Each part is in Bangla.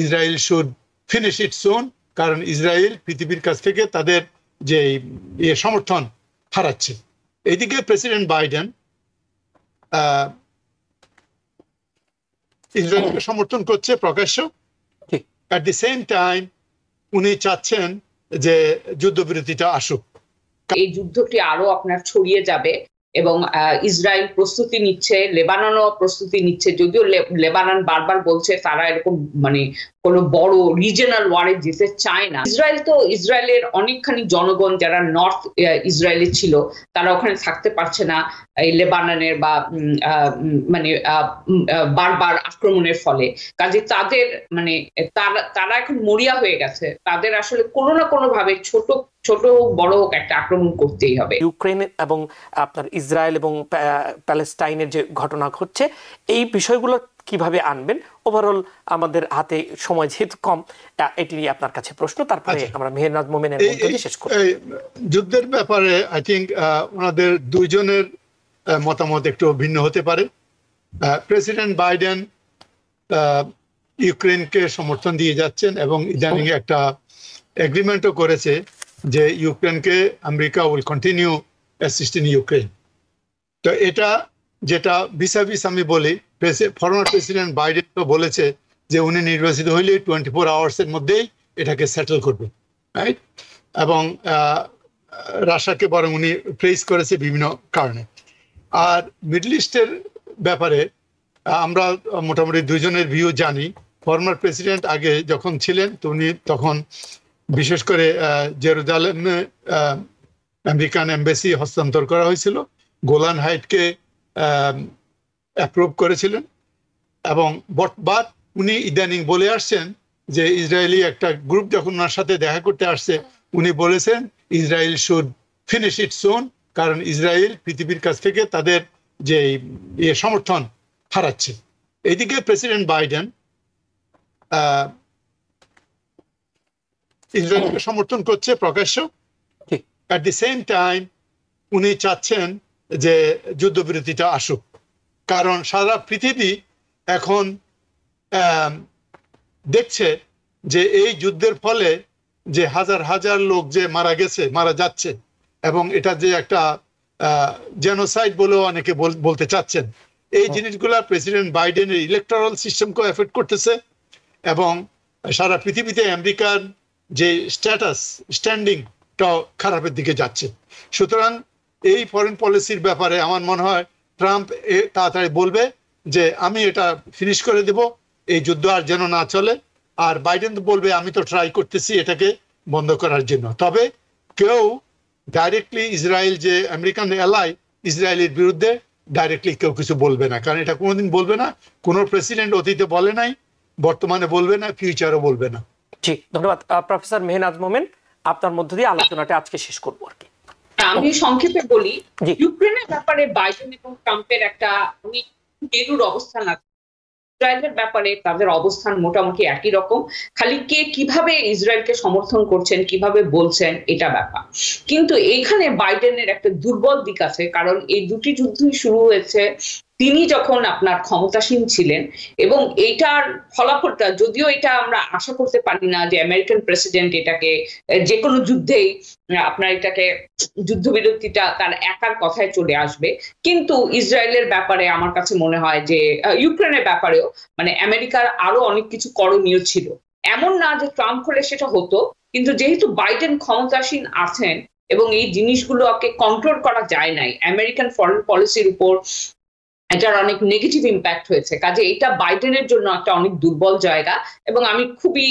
Israel should finish it soon কারণ ইসরায়েল পৃথিবীর কাছ থেকে তাদের যে সমর্থন হারাচ্ছে এদিকে প্রেসিডেন্ট বাইডেন ইসরায়েলকে সমর্থন করছে প্রকাশ্য অ্যাট দি সেম টাইম উনি চাচ্ছেন যে যুদ্ধবিরতিটা আসুক এই যুদ্ধটি আরো আপনার ছড়িয়ে যাবে এবং ইসরায়েল প্রস্তুতি নিচ্ছে লেবাননও প্রস্তুতি নিচ্ছে যদিও লেবানন বারবার বলছে তারা এরকম মানে কোনো বড় রিজনাল ওয়ারে যেতে চায় না ইসরায়েল তো ইসরায়েলের অনেকখানি জনগণ যারা নর্থ ইসরায়েলে ছিল তারা ওখানে থাকতে পারছে না এই লেবাননের বা মানে বারবার আক্রমণের ফলে কাজে তাদের মানে তারা তারা এখন মরিয়া হয়ে গেছে তাদের আসলে কোনো না কোনো ভাবে ছোট ছোট বড় হোক একটা আক্রমণ করতেই হবে ইউক্রেন এবং আপনার ইসরায়েল এবং প্যালেস্টাইনের যে ঘটনা ঘটছে এই বিষয়গুলো কিভাবে আনবেন ওভারঅল আমাদের হাতে সময় যেহেতু কম এটি নিয়ে আপনার কাছে প্রশ্ন তারপরে আচ্ছা। আমরা মেহেরনাজ মোমেনের মধ্যে শেষ করি যুদ্ধের ব্যাপারে আই থিঙ্ক ওনাদের দুইজনের মতামত একটু ভিন্ন হতে পারে প্রেসিডেন্ট বাইডেন ইউক্রেনকে সমর্থন দিয়ে যাচ্ছেন এবং ইদানিং একটা এগ্রিমেন্টও করেছে যে ইউক্রেনকে America will continue assist in Ukraine তো এটা যেটা ভিসা ভিস আমি বলি ফরমার প্রেসিডেন্ট বাইডেন তো বলেছে যে উনি নির্বাচিত হইলে টোয়েন্টি ফোর আওয়ার্সের মধ্যেই এটাকে সেটেল করবে রাইট এবং রাশাকে বরং উনি প্রেস করেছে বিভিন্ন কারণে আর মিডল ইস্টের ব্যাপারে আমরা মোটামুটি দুজনের ভিউ জানি ফর্মার প্রেসিডেন্ট আগে যখন ছিলেন উনি তখন বিশেষ করে জেরুজালেমে আমেরিকান এম্বাসি হস্তান্তর করা হয়েছিল গোলান হাইটকে অ্যাপ্রুভ করেছিলেন এবং বাদ উনি ইদানিং বলে আসছেন যে ইসরায়েলি একটা গ্রুপ যখন ওনার সাথে দেখা করতে আসছে উনি বলেছেন Israel should finish it soon কারণ ইসরায়েল পৃথিবীর কাছ থেকে তাদের যে সমর্থন হারাচ্ছে এদিকে প্রেসিডেন্ট বাইডেন ইসরায়েলকে সমর্থন করছে প্রকাশ্য অ্যাট দি সেম টাইম উনি চাচ্ছেন যে যুদ্ধবিরতিটা আসুক কারণ সারা পৃথিবী এখন দেখছে যে এই যুদ্ধের ফলে যে হাজার হাজার লোক যে মারা গেছে মারা যাচ্ছে এবং এটা যে একটা জেনোসাইড বলেও অনেকে বলতে চাচ্ছেন এই জিনিসগুলা প্রেসিডেন্ট বাইডেনের ইলেকট্রাল সিস্টেমকে এফেক্ট করতেছে এবং সারা পৃথিবীতে আমেরিকার যে স্ট্যাটাস স্ট্যান্ডিংটাও খারাপের দিকে যাচ্ছে সুতরাং এই ফরেন পলিসির ব্যাপারে আমার মনে হয় ট্রাম্প তাড়াতাড়ি বলবে যে আমি এটা ফিনিশ করে দেব এই যুদ্ধ আর যেন না চলে আর বাইডেন বলবে আমি তো ট্রাই করতেছি এটাকে বন্ধ করার জন্য তবে কেউ ডাইরেক্টলি ইসরায়েল যে আমেরিকান এলাই ইসরায়েলের বিরুদ্ধে ডাইরেক্টলি কেউ কিছু বলবে না কারণ এটা কোনোদিন বলবে না কোনো প্রেসিডেন্ট অতীতে বলে নাই বর্তমানে বলবে না ফিউচারও বলবে না জি ধন্যবাদ প্রফেসর মেহনাজ মোমেন আপনার মধ্য দিয়ে আলোচনাটা আজকে শেষ করবো আর কি আমি সংক্ষেপে বলি ইউক্রেনের ব্যাপারে বাইডেন এবং ট্রাম্পের একটা অবস্থান আছে ইসরায়েলের ব্যাপারে তাদের অবস্থান মোটামুটি একই রকম খালি কে কিভাবে ইসরায়েলকে সমর্থন করছেন কিভাবে বলছেন এটা ব্যাপার কিন্তু এখানে বাইডেনের একটা দুর্বল দিক আছে কারণ এই দুটি যুদ্ধই শুরু হয়েছে তিনি যখন আপনার ক্ষমতাসীন ছিলেন এবং এইটার ফলাফলটা যদিও এটা আমরা আশা করতে পারি না যে আমেরিকান প্রেসিডেন্ট এটাকে যে কোনো যুদ্ধেই আপনার এটাকে যুদ্ধবিরতিটা তার একার কথায় চলে আসবে কিন্তু ইসরায়েলের ব্যাপারে আমার কাছে মনে হয় যে ইউক্রেনের ব্যাপারেও মানে আমেরিকার আরো অনেক কিছু করণীয় ছিল এমন না যে ট্রাম্প হলে সেটা হতো কিন্তু যেহেতু বাইডেন ক্ষমতাসীন আছেন এবং এই জিনিসগুলোকে কন্ট্রোল করা যায় নাই আমেরিকান ফরেন পলিসির উপর এটার অনেক নেগেটিভ ইম্প্যাক্ট হয়েছে কাজে এটা বাইডেনের জন্য একটা অনেক দুর্বল জায়গা এবং আমি খুবই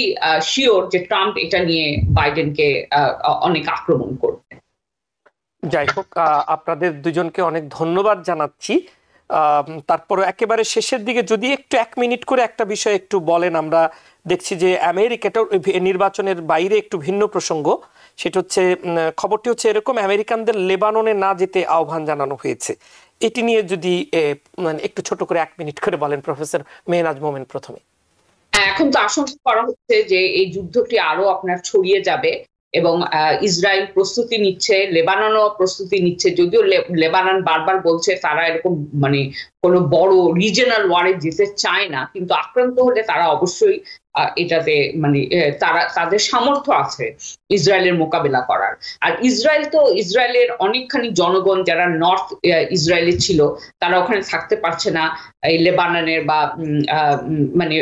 শিওর যে ট্রাম্প এটা নিয়ে বাইডেনকে অনেক আক্রমণ করবে যাই হোক আপনাদের দুজনকে অনেক ধন্যবাদ জানাচ্ছি তারপর একেবারে শেষের দিকে যদি একটু এক মিনিট করে একটা বিষয় একটু বলেন আমরা দেখছি যে আমেরিকাটা নির্বাচনের বাইরে একটু ভিন্ন প্রসঙ্গ সেটা হচ্ছে খবরটি হচ্ছে এরকম আমেরিকানদের লেবাননে না যেতে আহ্বান জানানো হয়েছে এটি নিয়ে যদি মানে একটু ছোট করে এক মিনিট করে বলেন প্রফেসর মেহনাজ মোমেন প্রথমে এখন তো আশঙ্কা করা হচ্ছে যে এই যুদ্ধটি আরো আপনার ছড়িয়ে যাবে এবং ইসরায়েল প্রস্তুতি নিচ্ছে লেবাননও প্রস্তুতি নিচ্ছে যদিও লেবানন বারবার বলছে তারা এরকম মানে কোনো বড় রিজনাল ওয়ারে যেতে চায় না কিন্তু আক্রান্ত হলে তারা অবশ্যই এটাতে মানে তারা তাদের সামর্থ্য আছে ইসরায়েলের মোকাবেলা করার আর ইসরায়েল তো ইসরায়েলের অনেকখানি জনগণ যারা নর্থ ইসরায়েলে ছিল তারা ওখানে থাকতে পারছে না এই লেবাননের বা মানে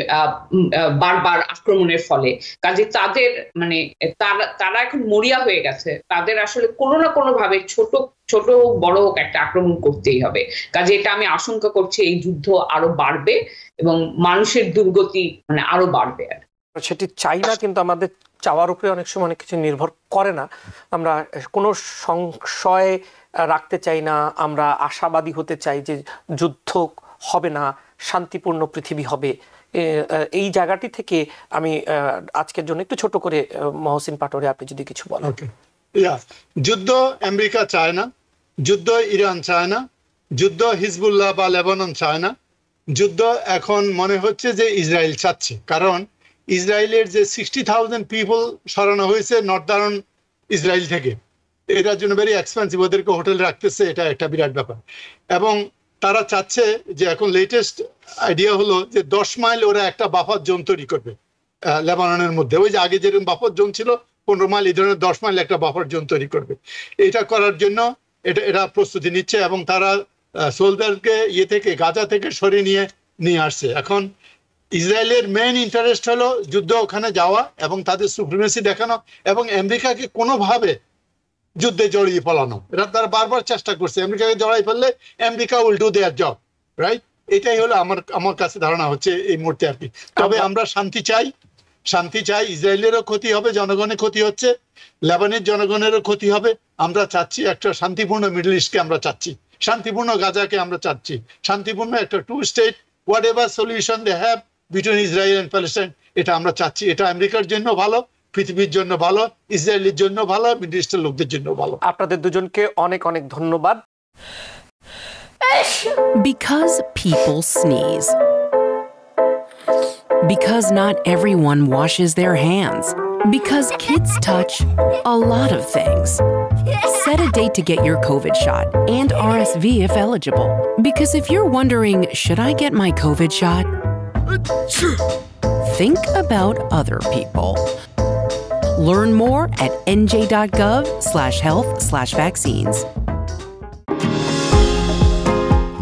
বারবার আক্রমণের ফলে কাজে তাদের মানে তারা তারা এখন মরিয়া হয়ে গেছে তাদের আসলে কোনো না কোনো ভাবে ছোট ছোট বড় একটা আক্রমণ করতেই হবে কাজে এটা আমি আশঙ্কা করছি এই যুদ্ধ আরো বাড়বে এবং মানুষের দুর্গতি মানে আরো বাড়বে আর সেটি চাই না কিন্তু আমাদের চাওয়ার উপরে অনেক সময় অনেক কিছু নির্ভর করে না আমরা কোনো সংশয় রাখতে চাই না আমরা আশাবাদী হতে চাই যে যুদ্ধ হবে না শান্তিপূর্ণ পৃথিবী হবে এই জায়গাটি থেকে আমি আজকের জন্য একটু ছোট করে মহসিন পাটোরে আপনি যদি কিছু বলেন যুদ্ধ আমেরিকা চায় না যুদ্ধ ইরান চায় না যুদ্ধ হিজবুল্লাহ বা লেবানন চায় না যুদ্ধ এখন মনে হচ্ছে যে ইসরায়েল চাচ্ছে কারণ ইসরায়েলের যে সিক্সটি থাউজেন্ড পিপল সরানো হয়েছে নর্দার্ন ইসরায়েল থেকে এটার জন্য ভেরি এক্সপেন্সিভ ওদেরকে হোটেল রাখতেছে এটা একটা বিরাট ব্যাপার এবং তারা চাচ্ছে যে এখন লেটেস্ট আইডিয়া হলো যে দশ মাইল ওরা একটা বাফার জোন তৈরি করবে লেবাননের মধ্যে ওই যে আগে যেরকম বাফার জোন ছিল পনেরো মাইল এই ধরনের দশ মাইল একটা বাফার জোন তৈরি করবে এটা করার জন্য এটা এটা প্রস্তুতি নিচ্ছে এবং তারা সোলদারকে ইয়ে থেকে গাজা থেকে সরিয়ে নিয়ে নিয়ে আসছে এখন ইসরায়েলের মেইন ইন্টারেস্ট হলো যুদ্ধ ওখানে যাওয়া এবং তাদের সুপ্রিমেসি দেখানো এবং আমেরিকাকে কোনোভাবে যুদ্ধে জড়িয়ে ফেলানো এটা তারা বারবার চেষ্টা করছে আমেরিকাকে জড়াই ফেললে আমেরিকা উল্টু দেয়ার জব রাইট এটাই হলো আমার আমার কাছে ধারণা হচ্ছে এই মুহূর্তে আর কি তবে আমরা শান্তি চাই শান্তি চাই ইসরায়েলেরও ক্ষতি হবে জনগণের ক্ষতি হচ্ছে লেবানের জনগণেরও ক্ষতি হবে আমরা চাচ্ছি একটা শান্তিপূর্ণ মিডল ইস্টকে আমরা চাচ্ছি শান্তিপূর্ণ গাজাকে আমরা চাচ্ছি শান্তিপূর্ণ একটা two state whatever solution they have between Israel and Palestine এটা আমরা চাচ্ছি এটা আমেরিকার জন্য ভালো পৃথিবীর জন্য ভালো ইসরায়েলের জন্য ভালো মিডল ইস্টের লোকদের জন্য ভালো আপনাদের দুজনকে অনেক অনেক ধন্যবাদ Because people sneeze. Because not everyone washes their hands. Because kids touch a lot of things. Set a date to get your COVID shot and RSV if eligible. Because if you're wondering, should I get my COVID shot? Think about other people. Learn more at nj.gov slash health slash vaccines.